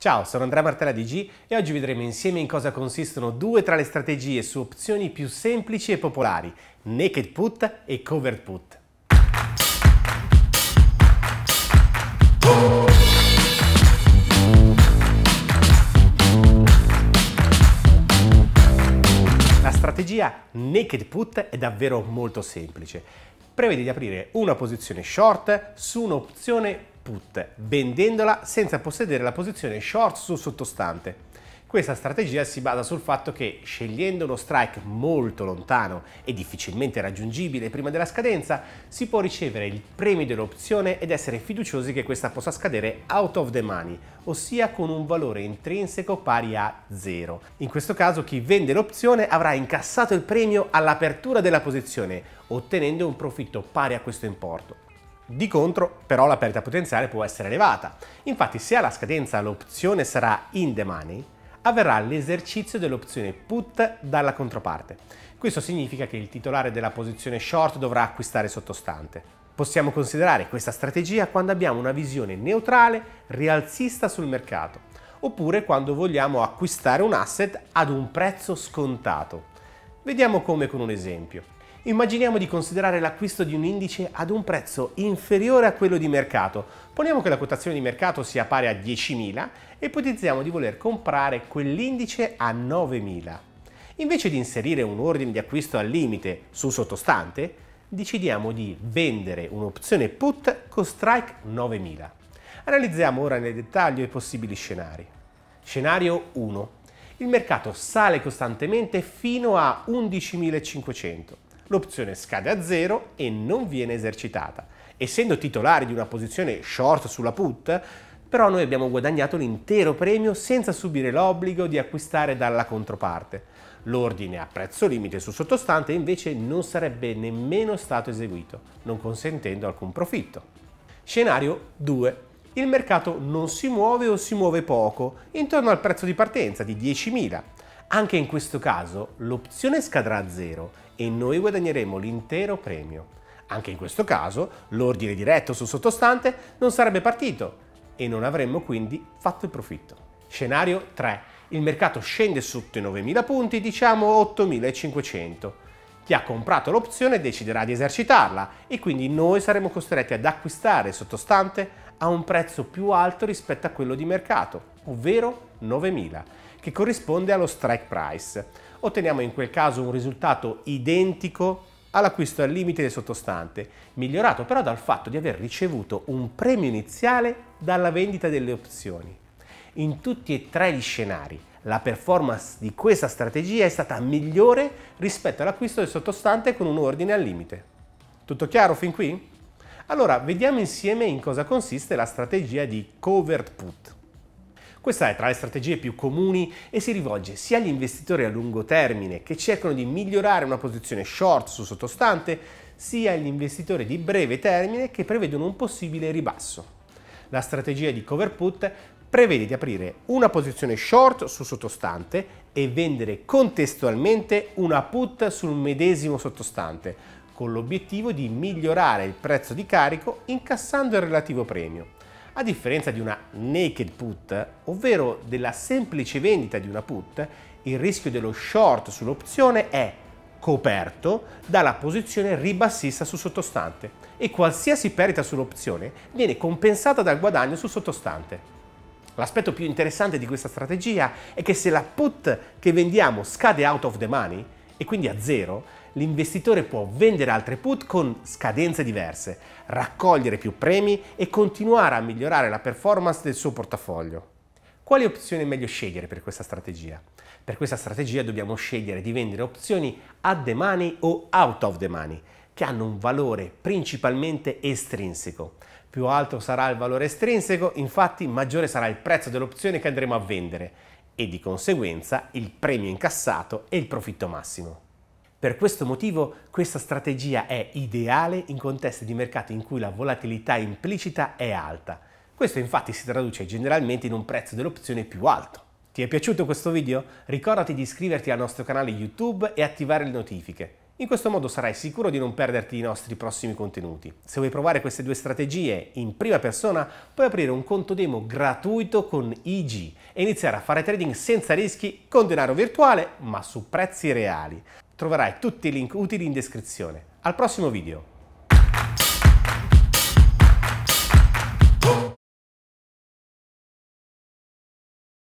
Ciao, sono Andrea Martella di G e oggi vedremo insieme in cosa consistono due tra le strategie su opzioni più semplici e popolari, Naked Put e Covered Put. La strategia Naked Put è davvero molto semplice. Prevede di aprire una posizione short su un'opzione put, vendendola senza possedere la posizione short sul sottostante. Questa strategia si basa sul fatto che, scegliendo uno strike molto lontano e difficilmente raggiungibile prima della scadenza, si può ricevere il premio dell'opzione ed essere fiduciosi che questa possa scadere out of the money, ossia con un valore intrinseco pari a zero. In questo caso chi vende l'opzione avrà incassato il premio all'apertura della posizione, ottenendo un profitto pari a questo importo. Di contro, però, la perdita potenziale può essere elevata. Infatti, se alla scadenza l'opzione sarà in the money, avverrà l'esercizio dell'opzione put dalla controparte. Questo significa che il titolare della posizione short dovrà acquistare sottostante. Possiamo considerare questa strategia quando abbiamo una visione neutrale, rialzista sul mercato, oppure quando vogliamo acquistare un asset ad un prezzo scontato. Vediamo come con un esempio. Immaginiamo di considerare l'acquisto di un indice ad un prezzo inferiore a quello di mercato. Poniamo che la quotazione di mercato sia pari a 10.000 e ipotizziamo di voler comprare quell'indice a 9.000. Invece di inserire un ordine di acquisto al limite sul sottostante, decidiamo di vendere un'opzione put con strike 9000. Analizziamo ora nel dettaglio i possibili scenari. Scenario 1. Il mercato sale costantemente fino a 11500 l'opzione scade a zero e non viene esercitata. Essendo titolari di una posizione short sulla put, però noi abbiamo guadagnato l'intero premio senza subire l'obbligo di acquistare dalla controparte. L'ordine a prezzo limite sul sottostante invece non sarebbe nemmeno stato eseguito, non consentendo alcun profitto. Scenario 2. Il mercato non si muove o si muove poco, intorno al prezzo di partenza di 10.000 anche in questo caso l'opzione scadrà a zero e noi guadagneremo l'intero premio. Anche in questo caso l'ordine diretto sul sottostante non sarebbe partito e non avremmo quindi fatto il profitto. Scenario 3. Il mercato scende sotto i 9.000 punti, diciamo 8.500. Chi ha comprato l'opzione deciderà di esercitarla e quindi noi saremo costretti ad acquistare il sottostante a un prezzo più alto rispetto a quello di mercato, ovvero 9.000 che corrisponde allo strike price. Otteniamo in quel caso un risultato identico all'acquisto al limite del sottostante, migliorato però dal fatto di aver ricevuto un premio iniziale dalla vendita delle opzioni. In tutti e tre gli scenari, la performance di questa strategia è stata migliore rispetto all'acquisto del sottostante con un ordine al limite. Tutto chiaro fin qui? Allora, vediamo insieme in cosa consiste la strategia di covered put. Questa è tra le strategie più comuni e si rivolge sia agli investitori a lungo termine che cercano di migliorare una posizione short su sottostante, sia agli investitori di breve termine che prevedono un possibile ribasso. La strategia di cover put prevede di aprire una posizione short su sottostante e vendere contestualmente una put sul medesimo sottostante, con l'obiettivo di migliorare il prezzo di carico incassando il relativo premio. A differenza di una naked put, ovvero della semplice vendita di una put, il rischio dello short sull'opzione è coperto dalla posizione ribassista sul sottostante e qualsiasi perdita sull'opzione viene compensata dal guadagno sul sottostante. L'aspetto più interessante di questa strategia è che se la put che vendiamo scade out of the money e quindi a zero, l'investitore può vendere altre put con scadenze diverse, raccogliere più premi e continuare a migliorare la performance del suo portafoglio. Quali opzioni è meglio scegliere per questa strategia? Per questa strategia dobbiamo scegliere di vendere opzioni at the money o out of the money, che hanno un valore principalmente estrinseco. Più alto sarà il valore estrinseco, infatti maggiore sarà il prezzo dell'opzione che andremo a vendere e di conseguenza il premio incassato e il profitto massimo. Per questo motivo questa strategia è ideale in contesti di mercato in cui la volatilità implicita è alta. Questo infatti si traduce generalmente in un prezzo dell'opzione più alto. Ti è piaciuto questo video? Ricordati di iscriverti al nostro canale YouTube e attivare le notifiche. In questo modo sarai sicuro di non perderti i nostri prossimi contenuti. Se vuoi provare queste due strategie in prima persona, puoi aprire un conto demo gratuito con IG e iniziare a fare trading senza rischi con denaro virtuale ma su prezzi reali. Troverai tutti i link utili in descrizione. Al prossimo video!